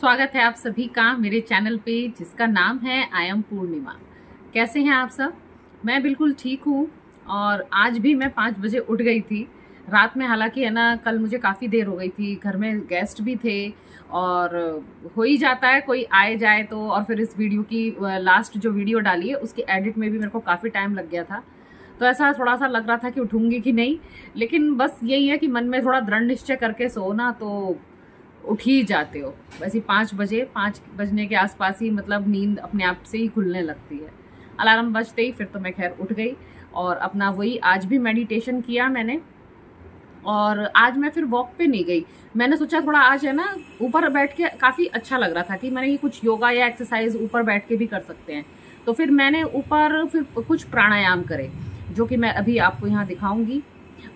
स्वागत है आप सभी का मेरे चैनल पे जिसका नाम है आई एम पूर्णिमा कैसे हैं आप सब मैं बिल्कुल ठीक हूँ और आज भी मैं पाँच बजे उठ गई थी रात में हालांकि है ना कल मुझे काफ़ी देर हो गई थी घर में गेस्ट भी थे और हो ही जाता है कोई आए जाए तो और फिर इस वीडियो की लास्ट जो वीडियो डाली है उसकी एडिट में भी मेरे को काफ़ी टाइम लग गया था तो ऐसा थोड़ा सा लग रहा था कि उठूंगी कि नहीं लेकिन बस यही है कि मन में थोड़ा दृढ़ निश्चय करके सोना तो उठ ही जाते हो वैसे पाँच बजे पाँच बजने के आसपास ही मतलब नींद अपने आप से ही खुलने लगती है अलार्म बजते ही फिर तो मैं खैर उठ गई और अपना वही आज भी मेडिटेशन किया मैंने और आज मैं फिर वॉक पे नहीं गई मैंने सोचा थोड़ा आज है ना ऊपर बैठ के काफ़ी अच्छा लग रहा था कि मैंने ये कुछ योगा या एक्सरसाइज ऊपर बैठ के भी कर सकते हैं तो फिर मैंने ऊपर फिर कुछ प्राणायाम करे जो कि मैं अभी आपको यहाँ दिखाऊंगी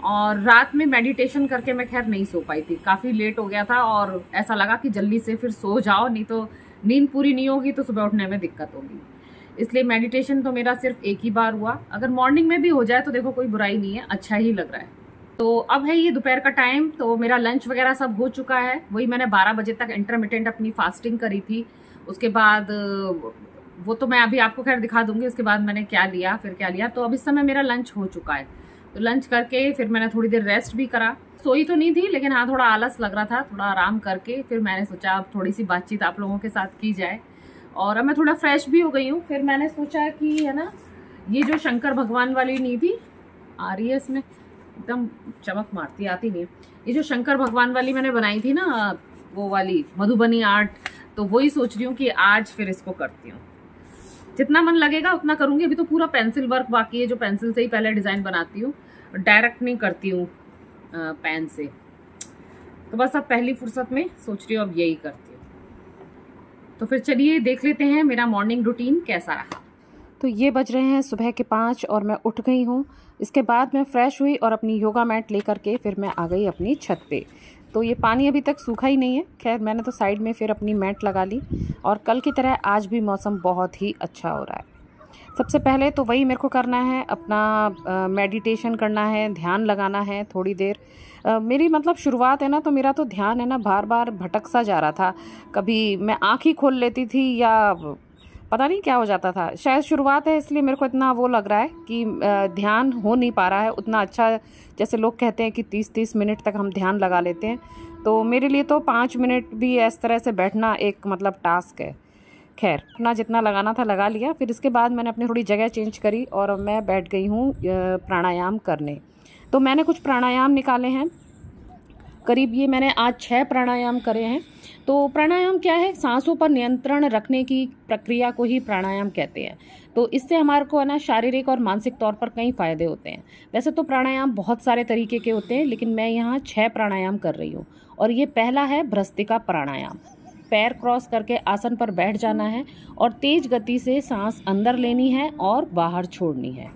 और रात में मेडिटेशन करके मैं खैर नहीं सो पाई थी काफ़ी लेट हो गया था और ऐसा लगा कि जल्दी से फिर सो जाओ नहीं तो नींद पूरी नहीं होगी तो सुबह उठने में दिक्कत होगी इसलिए मेडिटेशन तो मेरा सिर्फ एक ही बार हुआ अगर मॉर्निंग में भी हो जाए तो देखो कोई बुराई नहीं है अच्छा ही लग रहा है तो अब है ये दोपहर का टाइम तो मेरा लंच वगैरह सब हो चुका है वही मैंने 12 बजे तक इंटरमीडियंट अपनी फास्टिंग करी थी उसके बाद वो तो मैं अभी आपको खैर दिखा दूंगी उसके बाद मैंने क्या लिया फिर क्या लिया तो अब इस समय मेरा लंच हो चुका है तो लंच करके फिर मैंने थोड़ी देर रेस्ट भी करा सोई तो नहीं थी लेकिन हाँ थोड़ा आलस लग रहा था थोड़ा आराम करके फिर मैंने सोचा अब थोड़ी सी बातचीत आप लोगों के साथ की जाए और अब मैं थोड़ा फ्रेश भी हो गई हूँ फिर मैंने सोचा कि है ना ये जो शंकर भगवान वाली नहीं थी आ रही है इसमें एकदम चमक मारती आती नहीं ये जो शंकर भगवान वाली मैंने बनाई थी ना वो वाली मधुबनी आर्ट तो वही सोच रही हूँ कि आज फिर इसको करती हूँ जितना मन लगेगा उतना करूँगी अभी तो पूरा पेंसिल वर्क बाकी है जो पेंसिल से ही पहले डिज़ाइन बनाती हूँ डायरेक्ट नहीं करती हूँ पेन से तो बस अब पहली फुर्सत में सोच रही हूँ अब यही करती हूँ तो फिर चलिए देख लेते हैं मेरा मॉर्निंग रूटीन कैसा रहा तो ये बज रहे हैं सुबह के पाँच और मैं उठ गई हूँ इसके बाद मैं फ़्रेश हुई और अपनी योगा मैट लेकर के फिर मैं आ गई अपनी छत पे तो ये पानी अभी तक सूखा ही नहीं है खैर मैंने तो साइड में फिर अपनी मैट लगा ली और कल की तरह आज भी मौसम बहुत ही अच्छा हो रहा है सबसे पहले तो वही मेरे को करना है अपना मेडिटेशन करना है ध्यान लगाना है थोड़ी देर आ, मेरी मतलब शुरुआत है ना तो मेरा तो ध्यान है ना बार बार भटक सा जा रहा था कभी मैं आँख ही खोल लेती थी या पता नहीं क्या हो जाता था शायद शुरुआत है इसलिए मेरे को इतना वो लग रहा है कि ध्यान हो नहीं पा रहा है उतना अच्छा जैसे लोग कहते हैं कि तीस तीस मिनट तक हम ध्यान लगा लेते हैं तो मेरे लिए तो पाँच मिनट भी इस तरह से बैठना एक मतलब टास्क है खैर अपना जितना लगाना था लगा लिया फिर इसके बाद मैंने अपनी थोड़ी जगह चेंज करी और मैं बैठ गई हूँ प्राणायाम करने तो मैंने कुछ प्राणायाम निकाले हैं करीब ये मैंने आज छः प्राणायाम करे हैं तो प्राणायाम क्या है सांसों पर नियंत्रण रखने की प्रक्रिया को ही प्राणायाम कहते हैं तो इससे हमारे को है ना शारीरिक और मानसिक तौर पर कई फ़ायदे होते हैं वैसे तो प्राणायाम बहुत सारे तरीके के होते हैं लेकिन मैं यहाँ छः प्राणायाम कर रही हूँ और ये पहला है भ्रस्तिका प्राणायाम पैर क्रॉस करके आसन पर बैठ जाना है और तेज़ गति से सांस अंदर लेनी है और बाहर छोड़नी है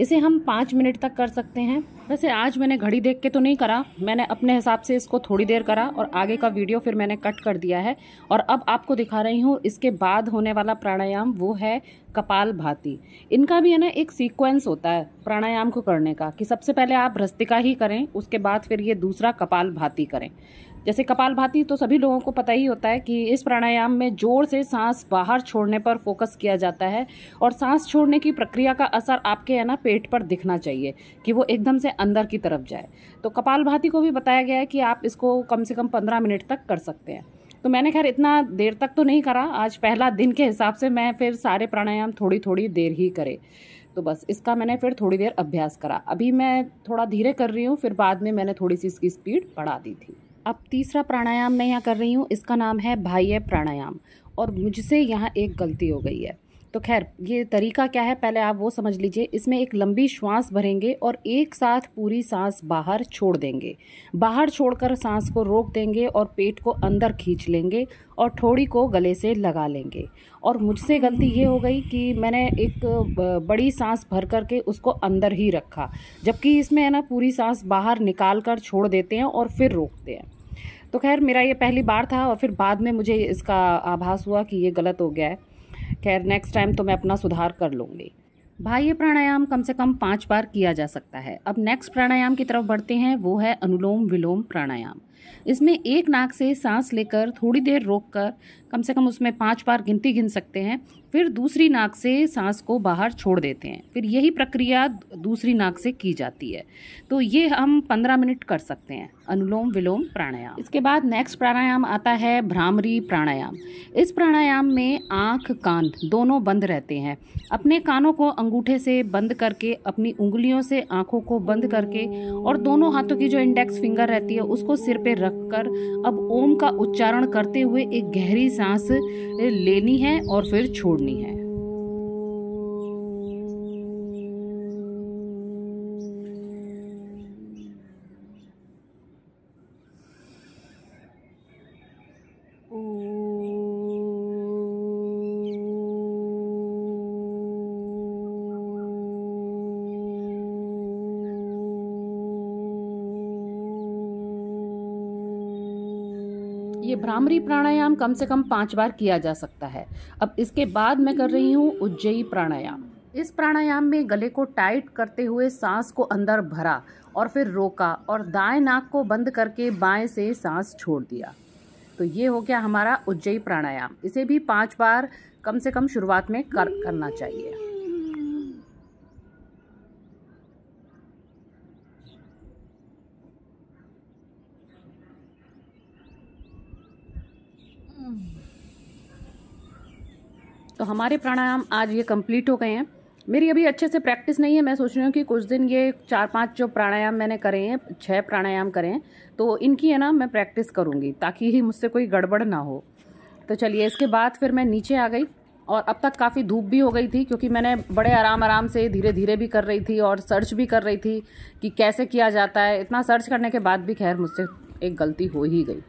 इसे हम पाँच मिनट तक कर सकते हैं वैसे आज मैंने घड़ी देख के तो नहीं करा मैंने अपने हिसाब से इसको थोड़ी देर करा और आगे का वीडियो फिर मैंने कट कर दिया है और अब आपको दिखा रही हूँ इसके बाद होने वाला प्राणायाम वो है कपाल भाती इनका भी है ना एक सीक्वेंस होता है प्राणायाम को करने का कि सबसे पहले आप भ्रस्तिका ही करें उसके बाद फिर ये दूसरा कपाल भाती करें जैसे कपाल भाती तो सभी लोगों को पता ही होता है कि इस प्राणायाम में जोर से सांस बाहर छोड़ने पर फोकस किया जाता है और सांस छोड़ने की प्रक्रिया का असर आपके है ना पेट पर दिखना चाहिए कि वो एकदम से अंदर की तरफ जाए तो कपाल भाती को भी बताया गया है कि आप इसको कम से कम पंद्रह मिनट तक कर सकते हैं तो मैंने खैर इतना देर तक तो नहीं करा आज पहला दिन के हिसाब से मैं फिर सारे प्राणायाम थोड़ी थोड़ी देर ही करे तो बस इसका मैंने फिर थोड़ी देर अभ्यास करा अभी मैं थोड़ा धीरे कर रही हूँ फिर बाद में मैंने थोड़ी सी इसकी स्पीड बढ़ा दी थी अब तीसरा प्राणायाम मैं यहाँ कर रही हूँ इसका नाम है बाह्य प्राणायाम और मुझसे यहाँ एक गलती हो गई है तो खैर ये तरीका क्या है पहले आप वो समझ लीजिए इसमें एक लंबी श्वास भरेंगे और एक साथ पूरी सांस बाहर छोड़ देंगे बाहर छोड़कर सांस को रोक देंगे और पेट को अंदर खींच लेंगे और थोड़ी को गले से लगा लेंगे और मुझसे गलती ये हो गई कि मैंने एक बड़ी सांस भर करके उसको अंदर ही रखा जबकि इसमें है ना पूरी सांस बाहर निकाल कर छोड़ देते हैं और फिर रोकते हैं तो खैर मेरा ये पहली बार था और फिर बाद में मुझे इसका आभास हुआ कि ये गलत हो गया है खैर नेक्स्ट टाइम तो मैं अपना सुधार कर लूँगी भाई ये प्राणायाम कम से कम पाँच बार किया जा सकता है अब नेक्स्ट प्राणायाम की तरफ बढ़ते हैं वो है अनुलोम विलोम प्राणायाम इसमें एक नाक से सांस लेकर थोड़ी देर रोक कर कम से कम उसमें पाँच बार गिनती गिन सकते हैं फिर दूसरी नाक से सांस को बाहर छोड़ देते हैं फिर यही प्रक्रिया दूसरी नाक से की जाती है तो ये हम पंद्रह मिनट कर सकते हैं अनुलोम विलोम प्राणायाम इसके बाद नेक्स्ट प्राणायाम आता है भ्रामरी प्राणायाम इस प्राणायाम में आँख कान दोनों बंद रहते हैं अपने कानों को अंगूठे से बंद करके अपनी उंगलियों से आँखों को बंद करके और दोनों हाथों की जो इंडेक्स फिंगर रहती है उसको सिर पर रख कर अब ओम का उच्चारण करते हुए एक गहरी सांस लेनी है और फिर छोड़ छोड़नी है ये भ्रामरी प्राणायाम कम से कम पाँच बार किया जा सकता है अब इसके बाद मैं कर रही हूँ उज्जयी प्राणायाम इस प्राणायाम में गले को टाइट करते हुए सांस को अंदर भरा और फिर रोका और दाएं नाक को बंद करके बाएं से सांस छोड़ दिया तो ये हो गया हमारा उज्जयी प्राणायाम इसे भी पाँच बार कम से कम शुरुआत में कर करना चाहिए तो हमारे प्राणायाम आज ये कंप्लीट हो गए हैं मेरी अभी अच्छे से प्रैक्टिस नहीं है मैं सोच रही हूँ कि कुछ दिन ये चार पांच जो प्राणायाम मैंने करे हैं छः प्राणायाम करें तो इनकी है ना मैं प्रैक्टिस करूँगी ताकि ही मुझसे कोई गड़बड़ ना हो तो चलिए इसके बाद फिर मैं नीचे आ गई और अब तक काफ़ी धूप भी हो गई थी क्योंकि मैंने बड़े आराम आराम से धीरे धीरे भी कर रही थी और सर्च भी कर रही थी कि कैसे किया जाता है इतना सर्च करने के बाद भी खैर मुझसे एक गलती हो ही गई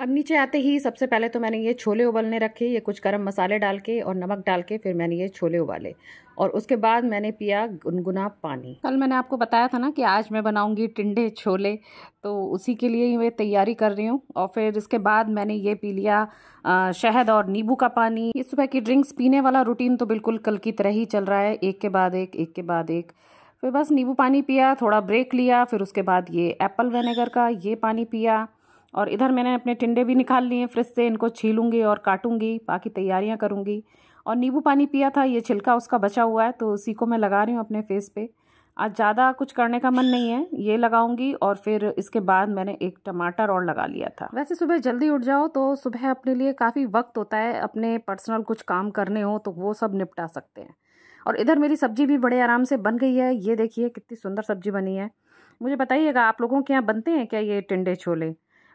अब नीचे आते ही सबसे पहले तो मैंने ये छोले उबलने रखे ये कुछ गर्म मसाले डाल के और नमक डाल के फिर मैंने ये छोले उबाले और उसके बाद मैंने पिया गुनगुना पानी कल मैंने आपको बताया था ना कि आज मैं बनाऊंगी टिंडे छोले तो उसी के लिए ही मैं तैयारी कर रही हूँ और फिर इसके बाद मैंने ये पी लिया शहद और नींबू का पानी इस सुबह की ड्रिंक्स पीने वाला रूटीन तो बिल्कुल कल की तरह ही चल रहा है एक के बाद एक एक के बाद एक फिर बस नींबू पानी पिया थोड़ा ब्रेक लिया फिर उसके बाद ये एप्पल वेनेगर का ये पानी पिया और इधर मैंने अपने टिंडे भी निकाल लिए फ्रिज से इनको छीलूँगी और काटूँगी बाकी तैयारियाँ करूँगी और नींबू पानी पिया था ये छिलका उसका बचा हुआ है तो उसी को मैं लगा रही हूँ अपने फेस पे आज ज़्यादा कुछ करने का मन नहीं है ये लगाऊंगी और फिर इसके बाद मैंने एक टमाटर और लगा लिया था वैसे सुबह जल्दी उठ जाओ तो सुबह अपने लिए काफ़ी वक्त होता है अपने पर्सनल कुछ काम करने हो तो वो सब निपटा सकते हैं और इधर मेरी सब्ज़ी भी बड़े आराम से बन गई है ये देखिए कितनी सुंदर सब्ज़ी बनी है मुझे बताइएगा आप लोगों के यहाँ बनते हैं क्या ये टिंडे छोले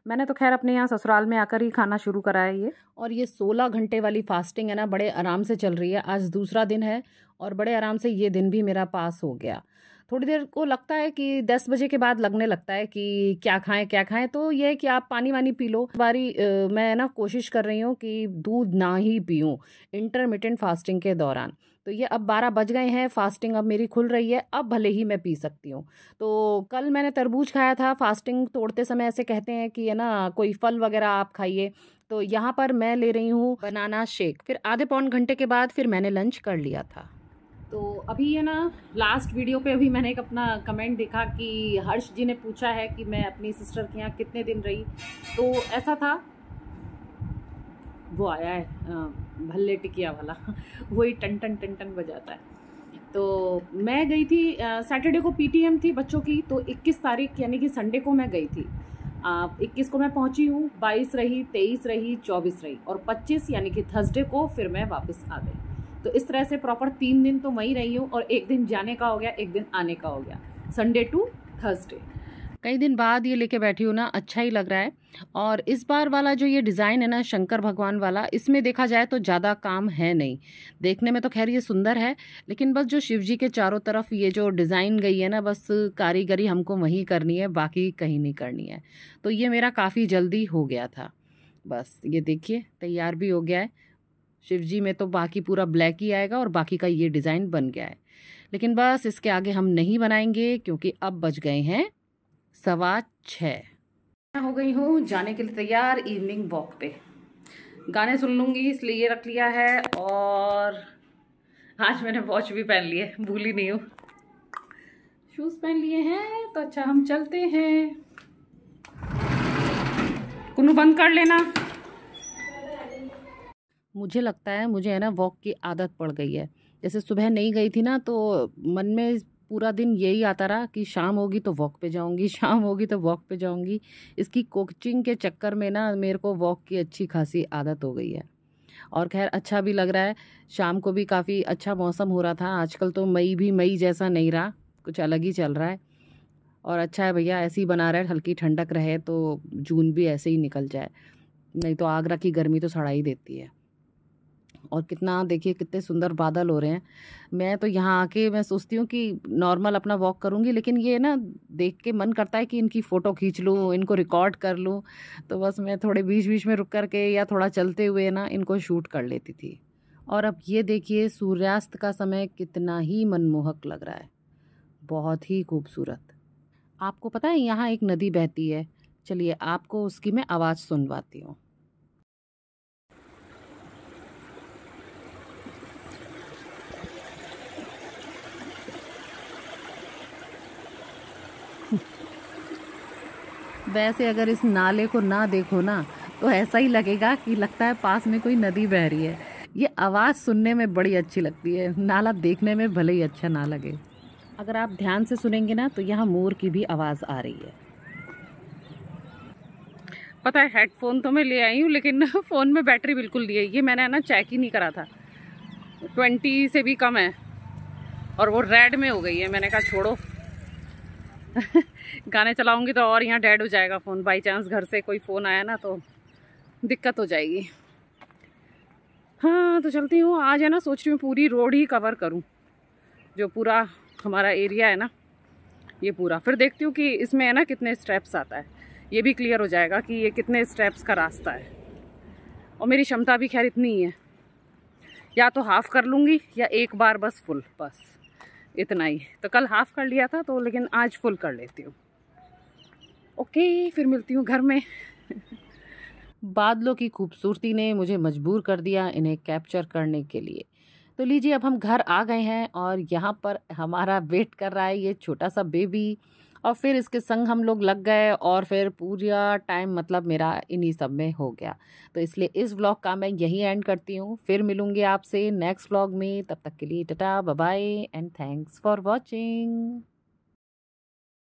मैंने तो खैर अपने यहाँ ससुराल में आकर ही खाना शुरू करा है ये और ये सोलह घंटे वाली फास्टिंग है ना बड़े आराम से चल रही है आज दूसरा दिन है और बड़े आराम से ये दिन भी मेरा पास हो गया थोड़ी देर को लगता है कि दस बजे के बाद लगने लगता है कि क्या खाएं क्या खाएं तो ये है कि आप पानी वानी पी लो बारी मैं ना कोशिश कर रही हूँ कि दूध ना ही पीऊँ इंटरमीडियंट फास्टिंग के दौरान तो ये अब बारह बज गए हैं फास्टिंग अब मेरी खुल रही है अब भले ही मैं पी सकती हूँ तो कल मैंने तरबूज खाया था फास्टिंग तोड़ते समय ऐसे कहते हैं कि है ना कोई फल वगैरह आप खाइए तो यहाँ पर मैं ले रही हूँ बनाना शेक फिर आधे पौन घंटे के बाद फिर मैंने लंच कर लिया था तो अभी है ना लास्ट वीडियो पे अभी मैंने एक अपना कमेंट देखा कि हर्ष जी ने पूछा है कि मैं अपनी सिस्टर के यहाँ कितने दिन रही तो ऐसा था वो आया है भल्ले टिकिया वाला वही टन टन टन टन बजाता है तो मैं गई थी सैटरडे को पीटीएम थी बच्चों की तो 21 तारीख यानी कि संडे को मैं गई थी आ, 21 को मैं पहुंची हूँ 22 रही 23 रही 24 रही और 25 यानी कि थर्सडे को फिर मैं वापस आ गई तो इस तरह से प्रॉपर तीन दिन तो वहीं रही हूँ और एक दिन जाने का हो गया एक दिन आने का हो गया संडे टू थर्सडे कई दिन बाद ये लेके बैठी हूँ ना अच्छा ही लग रहा है और इस बार वाला जो ये डिज़ाइन है ना शंकर भगवान वाला इसमें देखा जाए तो ज़्यादा काम है नहीं देखने में तो खैर ये सुंदर है लेकिन बस जो शिव जी के चारों तरफ ये जो डिज़ाइन गई है ना बस कारीगरी हमको वहीं करनी है बाकी कहीं नहीं करनी है तो ये मेरा काफ़ी जल्दी हो गया था बस ये देखिए तैयार भी हो गया है शिव जी में तो बाकी पूरा ब्लैक ही आएगा और बाकी का ये डिज़ाइन बन गया है लेकिन बस इसके आगे हम नहीं बनाएंगे क्योंकि अब बज गए हैं सवा छः हो गई हूँ जाने के लिए तैयार इवनिंग वॉक पे गाने सुन लूँगी इसलिए ये रख लिया है और आज मैंने वॉच भी पहन लिए भूल भूली नहीं हूँ शूज़ पहन लिए हैं तो अच्छा हम चलते हैं कुनू बंद कर लेना मुझे लगता है मुझे है ना वॉक की आदत पड़ गई है जैसे सुबह नहीं गई थी ना तो मन में पूरा दिन यही आता रहा कि शाम होगी तो वॉक पे जाऊंगी शाम होगी तो वॉक पे जाऊंगी इसकी कोचिंग के चक्कर में ना मेरे को वॉक की अच्छी खासी आदत हो गई है और खैर अच्छा भी लग रहा है शाम को भी काफ़ी अच्छा मौसम हो रहा था आजकल तो मई भी मई जैसा नहीं रहा कुछ अलग ही चल रहा है और अच्छा है भैया ऐसे ही बना रहा है हल्की ठंडक रहे तो जून भी ऐसे ही निकल जाए नहीं तो आगरा की गर्मी तो सड़ा ही देती है और कितना देखिए कितने सुंदर बादल हो रहे हैं मैं तो यहाँ आके मैं सोचती हूँ कि नॉर्मल अपना वॉक करूँगी लेकिन ये ना देख के मन करता है कि इनकी फ़ोटो खींच लूँ इनको रिकॉर्ड कर लूँ तो बस मैं थोड़े बीच बीच में रुक करके या थोड़ा चलते हुए ना इनको शूट कर लेती थी और अब ये देखिए सूर्यास्त का समय कितना ही मनमोहक लग रहा है बहुत ही खूबसूरत आपको पता है यहाँ एक नदी बहती है चलिए आपको उसकी मैं आवाज़ सुनवाती हूँ वैसे अगर इस नाले को ना देखो ना तो ऐसा ही लगेगा कि लगता है पास में कोई नदी बह रही है ये आवाज़ सुनने में बड़ी अच्छी लगती है नाला देखने में भले ही अच्छा ना लगे अगर आप ध्यान से सुनेंगे ना तो यहाँ मोर की भी आवाज़ आ रही है पता है हेडफोन तो मैं ले आई हूँ लेकिन फ़ोन में बैटरी बिल्कुल नहीं है ये मैंने ना चेक ही नहीं करा था ट्वेंटी से भी कम है और वो रेड में हो गई है मैंने कहा छोड़ो गाने चलाऊंगी तो और यहाँ डेड हो जाएगा फ़ोन बाई चांस घर से कोई फ़ोन आया ना तो दिक्कत हो जाएगी हाँ तो चलती हूँ आज है ना सोच रही हूँ पूरी रोड ही कवर करूँ जो पूरा हमारा एरिया है ना ये पूरा फिर देखती हूँ कि इसमें है ना कितने स्टेप्स आता है ये भी क्लियर हो जाएगा कि ये कितने स्टेप्स का रास्ता है और मेरी क्षमता भी खैर इतनी ही है या तो हाफ़ कर लूँगी या एक बार बस फुल बस इतना ही तो कल हाफ़ कर लिया था तो लेकिन आज फुल कर लेती हूँ ओके फिर मिलती हूँ घर में बादलों की खूबसूरती ने मुझे मजबूर कर दिया इन्हें कैप्चर करने के लिए तो लीजिए अब हम घर आ गए हैं और यहाँ पर हमारा वेट कर रहा है ये छोटा सा बेबी और फिर इसके संग हम लोग लग गए और फिर पूरा टाइम मतलब मेरा इन्हीं सब में हो गया तो इसलिए इस व्लॉग का मैं यही एंड करती हूँ फिर मिलूँगी आपसे नेक्स्ट व्लॉग में तब तक के लिए tata bye and thanks for watching